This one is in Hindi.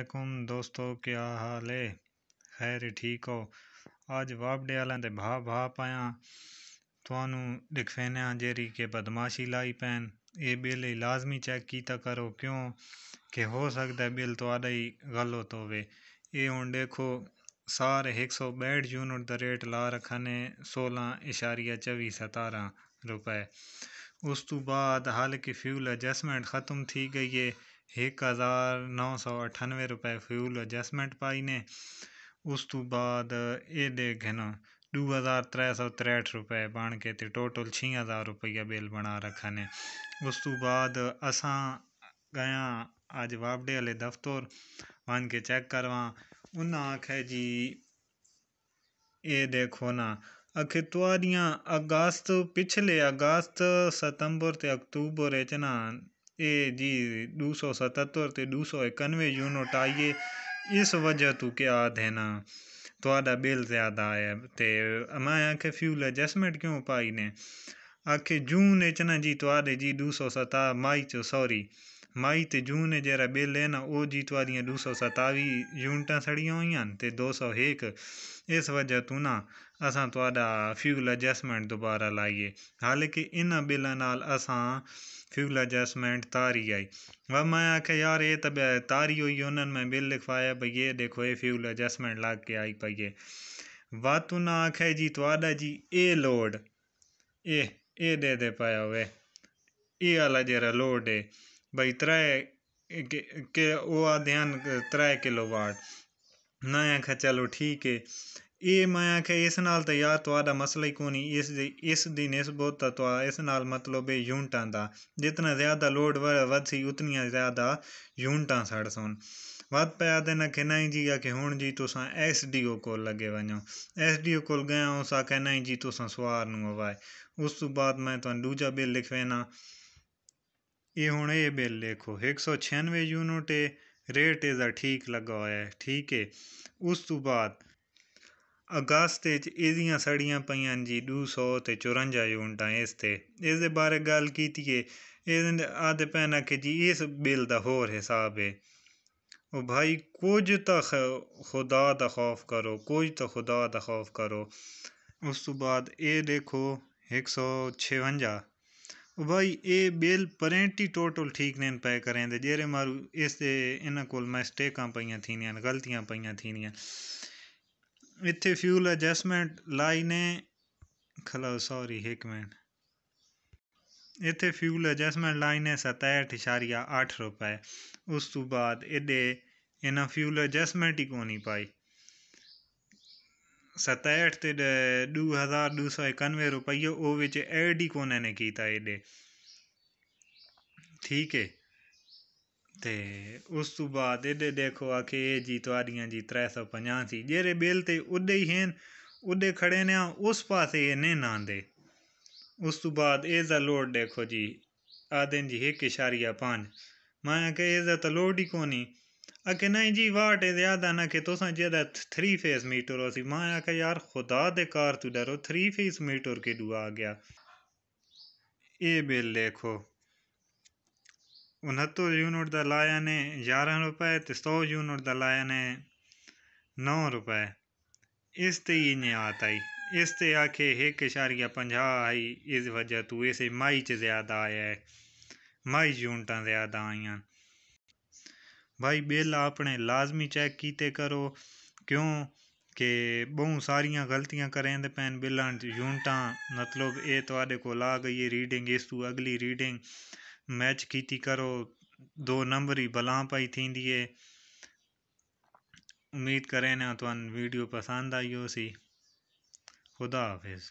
अलैकुम दोस्तों क्या हाल है खैर ठीक हो अज वापडे वाले भा भा पाया थानू दिखाने जेरी के बदमाशी लाई पैन ये बिल लाजमी चैक किया करो क्यों कि हो सकता है बिल तो ही गलत हो ये हूँ देखो सारे एक सौ बैठ यूनिट का रेट ला रखने सोलह इशारिया चौबीस सतारह रुपए उस तू बाद हालांकि फ्यूल एडजस्टमेंट खत्म थी गई है ਇੱਕ ਹਜ਼ਾਰ ਨੌ ਸੌ ਅਠਾਨਵੇਂ ਰੁਪਏ ਫਿਊਲ ਐਡਜਸਟਮੈਂਟ ਪਾਈ ਨੇ ਉਸ ਤੋਂ ਬਾਅਦ ਇਹਦੇ ਕਿਨ दो हज़ार त्रै सौ त्रेहठ रुपए बन के ते टोटल छी हज़ार रुपया बिल बना रखा ने उस तू बाद असां गया अज्ज बाबडे आह्ले दफ्तर बन के चेक करवा उन्नै आखेआ जी एह् देखो ना आखै तुआरियां अगस्त पिछले अगस्त सितंबर ते अक्तूबर च ना એ જે દુસો સત્તર તે ਯੂਨਿਟ એકાનવે જૂનો ટાઈએ ઇસ वजह तू क्या देना ਤੁਹਾਡਾ ਬਿੱਲ ਜ਼ਿਆਦਾ ਆਇਆ ਤੇ ਮੈਂ ਆਖੇ ਫਿਊਲ ਐਡਜਸਟਮੈਂਟ ਕਿਉਂ ਪਾਈ ਨੇ ਆਖੇ ਜੂਨ ਵਿੱਚ ਨਾ ਜੀ ਤੁਹਾਡੇ ਜੀ 227 ਮਾਈ ਚ ਸੌਰੀ ਮਾਈ ਤੇ ਜੂਨ ਨੇ ਜਿਹੜਾ ਬਿੱਲ ਹੈ ਨਾ ਉਹ ਜੀ ਤੁਹਾਡੀਆਂ 227 ਯੂਨਿਟਾਂ ਸੜੀਆਂ ਹੋਈਆਂ ਤੇ 201 ਇਸ ਵਜ੍ਹਾ ਤੋਂ ਨਾ असा ਤੁਹਾਡਾ ਫਿਊਲ ਅਡਜਸਟਮੈਂਟ दोबारा लाइए हालांकि इन ਇਹਨਾਂ ਬਿੱਲਾਂ फ्यूल एडजस्टमेंट तारी आई वह मैं आखे यार ये तो तारी हुई उन्होंने मैं बिल लिखवाया भाई ये देखो ये फ्यूल एडजस्टमेंट ला के आई पाई है वह तू ना आखे जी थोड़ा जी ए लोड ए ए दे दे पाया वे ये आला जरा लोड है भाई त्रै के, के ओ ध्यान त्रै किलो वाट मैं आख चलो ठीक है ਇਹ ਮੈਂ ਆਖਿਆ ਇਸ ਨਾਲ ਤਾਂ ਯਾਰ ਤੁਹਾਡਾ ਮਸਲਾ ਹੀ ਕੋ ਨਹੀਂ ਇਸ ਦੀ ਇਸ ਦੀ ਨਿਸਬਤ ਤਵਾ ਇਸ ਨਾਲ ਮਤਲਬ ਇਹ ਯੂਨਟਾਂ ਦਾ ਜਿੰਨਾ ਜ਼ਿਆਦਾ ਲੋਡ ਵਧ ਸੀ ਉਤਨੀਆਂ ਜ਼ਿਆਦਾ ਯੂਨਟਾਂ ਸੜ ਸੋਨ ਵੱਧ ਪਿਆ ਦੇ ਨਾ ਕਹਿਣਾ ਜੀ ਆ ਕਿ ਹੁਣ ਜੀ ਤੁਸੀਂ ਐਸਡੀਓ ਕੋਲ ਲੱਗੇ ओ ਐਸਡੀਓ ਕੋਲ ਗਏ ਹਾਂ ਉਸਾ ਕਹਿਣਾ ਜੀ ਤੁਸੀਂ ਸਵਾਰ ਨੂੰ ਆਵਾਏ ਉਸ ਤੋਂ ਬਾਅਦ ਮੈਂ ਤੁਹਾਨੂੰ ਦੂਜਾ ਬਿੱਲ ਲਿਖਵੇਣਾ ਇਹ ਹੁਣ ਇਹ ਬਿੱਲ ਲਿਖੋ 196 ਯੂਨਿਟ ਰੇਟ ਇਹਦਾ ਠੀਕ ਲੱਗਾ ਹੋਇਆ ਹੈ ਠੀਕ ਹੈ ਉਸ ਤੋਂ ਬਾਅਦ ਅਗਸਤ ਵਿੱਚ ਇਹਦੀਆਂ ਸੜੀਆਂ ਪਈਆਂ ਜੀ ਦੋ ਸੌ ਅਤੇ ਚੁਰੰਜਾ ਯੂਨਿਟਾਂ ਇਸ 'ਤੇ ਇਸ ਦੇ ਬਾਰੇ ਗੱਲ ਕੀਤੀਏ ਇਹਦੇ ਆਖਦੇ ਪੈਣ ਆ ਕਿ ਜੀ ਇਸ ਬਿੱਲ ਦਾ ਹੋਰ ਹਿਸਾਬ ਹੈ ਉਹ ਭਾਈ ਕੁਝ ਤਾਂ ਖ ਖੁਦਾ ਦਾ ਖੌਫ ਕਰੋ ਕੁਝ ਤਾਂ ਖੁਦਾ ਦਾ ਖੌਫ ਕਰੋ ਉਸ ਤੋਂ ਬਾਅਦ ਇਹ ਦੇਖੋ एक सौ छवंजा भाई ये बिल परेंटी टोटल ठीक नहीं पे करें दे जेरे मारू इसते इन्हों को मिस्टेक पई थी गलतियाँ पई थी ਇੱਥੇ ਫਿਊਲ ਐਡਜਸਟਮੈਂਟ ਲਾਈ ਨੇ ਖਲੋ ਸੌਰੀ ਇੱਕ ਮਿੰਟ ਇੱਥੇ ਫਿਊਲ ਐਡਜਸਟਮੈਂਟ ਲਾਈਨ ਹੈ 67.8 ਰੁਪਏ ਉਸ ਤੋਂ ਬਾਅਦ ਇਹਦੇ ਇਹਨਾਂ ਫਿਊਲ ਐਡਜਸਟਮੈਂਟ ਹੀ ਕੋਣੀ ਪਾਈ 67 ਤੇ 2291 ਰੁਪਏ ਉਹ ਵਿੱਚ ਐਡ ਹੀ ਕੋਨੇ ਨੇ ਕੀਤਾ ਇਹਦੇ ਠੀਕ ਹੈ ਤੇ ਉਸ ਤੋਂ ਬਾਅਦ ਇਹਦੇ ਦੇਖੋ ਆ ਕਿ ਜੀ ਤੁਹਾਡੀਆਂ ਜੀ 350 ਸੀ ਜਿਹੜੇ ਬਿੱਲ ਤੇ ਉਦੇ ਹੀ ਹਨ ਉਦੇ ਖੜੇ ਨੇ ਉਸ ਪਾਸੇ ਇਹਨੇ ਨਾ ਦੇ ਉਸ ਤੋਂ ਬਾਅਦ ਇਹ ਦਾ ਲੋਡ ਦੇਖੋ ਜੀ ਆ ਦਿਨ ਜੀ 1.5 ਮੈਂ ਕਿ ਇਹ ਦਾ ਤਾਂ ਲੋਡ ਹੀ ਕੋਣੀ ਆ ਕਿ ਨਹੀਂ ਜੀ ਵਾਟੇ ਜ਼ਿਆਦਾ ਨਾ ਕਿ ਤੁਸੀਂ ਜਿਹੜਾ 3 ਫੇਸ ਮੀਟਰ ਹੋ ਸੀ ਮੈਂ ਕਿ ਯਾਰ ਖੁਦਾ ਦੇ ਕਾਰ ਤੂੰ ਡਰੋ 3 ਫੇਸ ਮੀਟਰ ਕਿ ਦੂ ਆ ਗਿਆ ਇਹ ਬਿੱਲ ਦੇਖੋ उनहत्तर यूनिट का लाया ने यारहं रुपए तो सौ यूनिट का लाया ने नौ रुपए इस ही आई इस ही आखे एक इशारिया पंजाह आई इस वजह तू इसे माई च ज़्यादा आया है माई यूनिटा ज़्यादा आईया भाई बिल अपने लाजमी चेक किते करो क्यों कि बहुत सारियां गलतियां करें पैन बिल यूनिटा मतलब ये थोड़े को आ गई रीडिंग इस तू अगली रीडिंग मैच खेती करो दो नंबर जी भला पई थींदी आहे उमेद करें थो तव्हां वीडियो पसंदि आई होसीं ख़ुदा हाफ़िज़